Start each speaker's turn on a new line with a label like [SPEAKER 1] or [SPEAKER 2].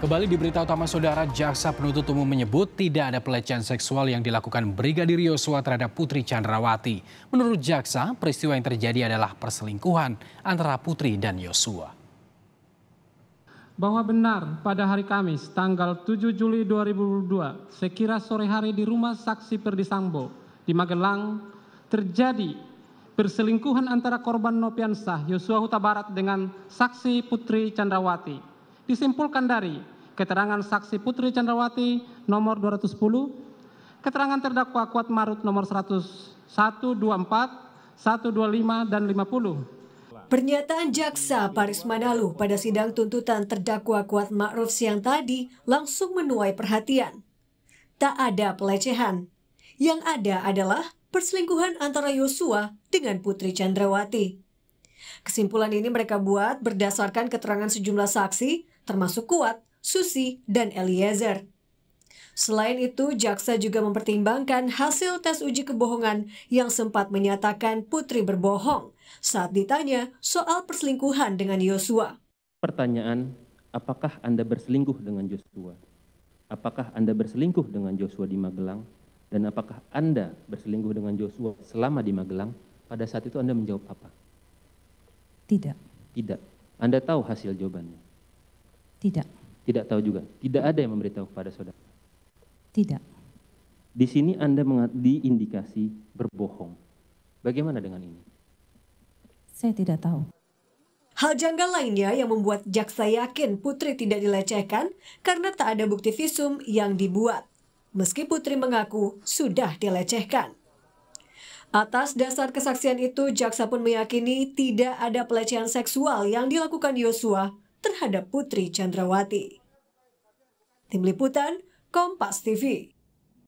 [SPEAKER 1] Kembali di berita utama saudara, jaksa penuntut umum menyebut tidak ada pelecehan seksual yang dilakukan Brigadir Yosua terhadap Putri Chandrawati. Menurut jaksa, peristiwa yang terjadi adalah perselingkuhan antara Putri dan Yosua.
[SPEAKER 2] Bahwa benar pada hari Kamis tanggal 7 Juli 2002 sekira sore hari di rumah saksi Perdisambo di Magelang terjadi perselingkuhan antara korban Nopiansah Yosua Huta Barat dengan saksi Putri Chandrawati disimpulkan dari keterangan saksi Putri Chandrawati nomor 210, keterangan terdakwa Kuat Marut nomor 100, 124, 125, dan
[SPEAKER 3] 50. Pernyataan jaksa Paris Manalu pada sidang tuntutan terdakwa Kuat Ma'ruf siang tadi langsung menuai perhatian. Tak ada pelecehan. Yang ada adalah perselingkuhan antara Yosua dengan Putri Chandrawati. Kesimpulan ini mereka buat berdasarkan keterangan sejumlah saksi termasuk Kuat, Susi, dan Eliezer. Selain itu, jaksa juga mempertimbangkan hasil tes uji kebohongan yang sempat menyatakan Putri berbohong saat ditanya soal perselingkuhan dengan Yosua.
[SPEAKER 4] Pertanyaan, apakah Anda berselingkuh dengan Yosua? Apakah Anda berselingkuh dengan Yosua di Magelang? Dan apakah Anda berselingkuh dengan Yosua selama di Magelang? Pada saat itu Anda menjawab apa? Tidak. Tidak. Anda tahu hasil jawabannya? Tidak. Tidak tahu juga. Tidak ada yang memberitahu kepada saudara. Tidak. Di sini Anda diindikasi berbohong. Bagaimana dengan ini?
[SPEAKER 3] Saya tidak tahu. Hal janggal lainnya yang membuat jaksa yakin Putri tidak dilecehkan karena tak ada bukti visum yang dibuat, meski Putri mengaku sudah dilecehkan. Atas dasar kesaksian itu, jaksa pun meyakini tidak ada pelecehan seksual yang dilakukan Yosua terhadap Putri Chandrawati. Tim Liputan, Kompas TV.